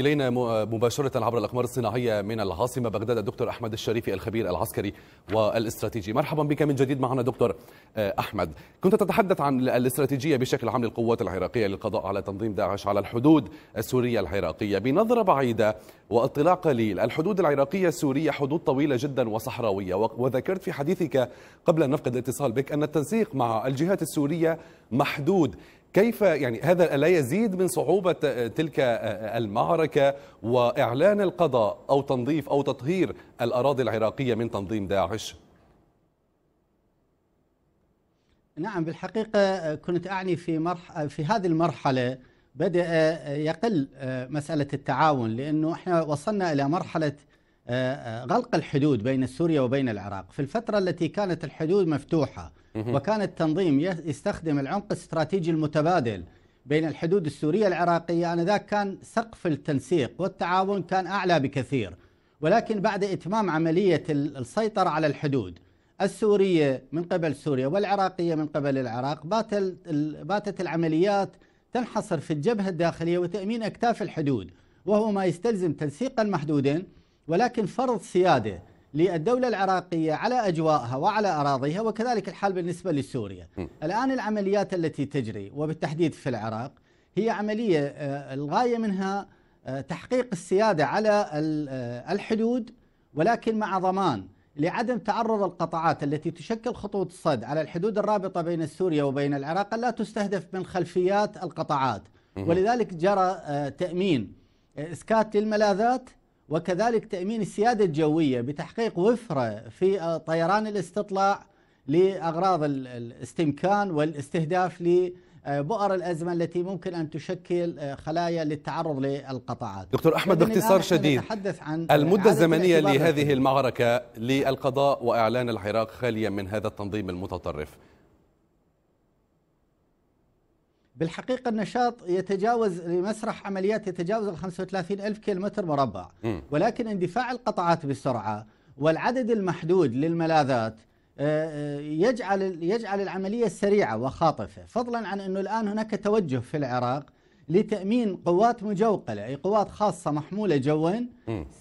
إلينا مباشرة عبر الأقمار الصناعية من العاصمة بغداد الدكتور أحمد الشريفي الخبير العسكري والاستراتيجي مرحبا بك من جديد معنا دكتور آه، أحمد كنت تتحدث عن الاستراتيجية بشكل عام للقوات العراقية للقضاء على تنظيم داعش على الحدود السورية العراقية بنظرة بعيدة واطلاع قليل الحدود العراقية السورية حدود طويلة جدا وصحراوية وذكرت في حديثك قبل أن نفقد الاتصال بك أن التنسيق مع الجهات السورية محدود كيف يعني هذا لا يزيد من صعوبة تلك المعركة وإعلان القضاء أو تنظيف أو تطهير الأراضي العراقية من تنظيم داعش؟ نعم بالحقيقة كنت أعني في مرحله في هذه المرحلة بدأ يقل مسألة التعاون لأنه إحنا وصلنا إلى مرحلة غلق الحدود بين سوريا وبين العراق في الفترة التي كانت الحدود مفتوحة وكان التنظيم يستخدم العمق الاستراتيجي المتبادل بين الحدود السورية العراقية آنذاك كان سقف التنسيق والتعاون كان أعلى بكثير ولكن بعد إتمام عملية السيطرة على الحدود السورية من قبل سوريا والعراقية من قبل العراق بات باتت العمليات تنحصر في الجبهة الداخلية وتأمين أكتاف الحدود وهو ما يستلزم تنسيقا محدودا ولكن فرض سيادة للدولة العراقية على أجوائها وعلى أراضيها وكذلك الحال بالنسبة لسوريا الآن العمليات التي تجري وبالتحديد في العراق هي عملية آه، الغاية منها آه، تحقيق السيادة على آه، الحدود ولكن مع ضمان لعدم تعرض القطاعات التي تشكل خطوط صد على الحدود الرابطة بين سوريا وبين العراق لا تستهدف من خلفيات القطاعات ولذلك جرى تأمين إسكات للملاذات وكذلك تأمين السيادة الجوية بتحقيق وفرة في طيران الاستطلاع لأغراض الاستمكان والاستهداف لبؤر الأزمة التي ممكن أن تشكل آه، خلايا للتعرض للقطاعات دكتور أحمد باختصار شديد عن المدة الزمنية لهذه المعركة للقضاء وإعلان العراق خاليا من هذا التنظيم المتطرف بالحقيقة النشاط يتجاوز لمسرح عمليات يتجاوز ال 35 ألف كيلومتر مربع ولكن اندفاع القطعات بسرعة والعدد المحدود للملاذات آه، آه، يجعل يجعل العملية سريعة وخاطفة فضلا عن أنه الآن هناك توجه في العراق لتأمين قوات مجوقلة أي قوات خاصة محمولة جوا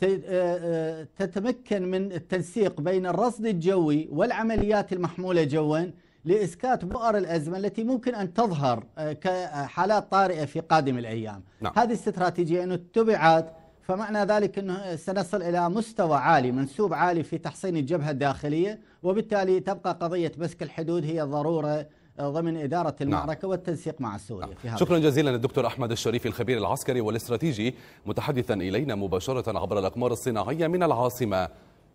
آه، تتمكن من التنسيق بين الرصد الجوي والعمليات المحمولة جوا لإسكات بؤر الأزمة التي ممكن أن تظهر آه، كحالات طارئة في قادم الأيام نعم. هذه الاستراتيجية أن اتبعت فمعنى ذلك أنه سنصل إلى مستوى عالي منسوب عالي في تحصين الجبهة الداخلية وبالتالي تبقى قضية مسك الحدود هي ضرورة آه، ضمن إدارة نعم. المعركة نعم. والتنسيق مع سوريا نعم. في هذا شكرا جزيلا للدكتور أحمد الشريف الخبير العسكري والاستراتيجي متحدثا إلينا مباشرة عبر الأقمار الصناعية من العاصمة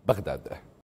بغداد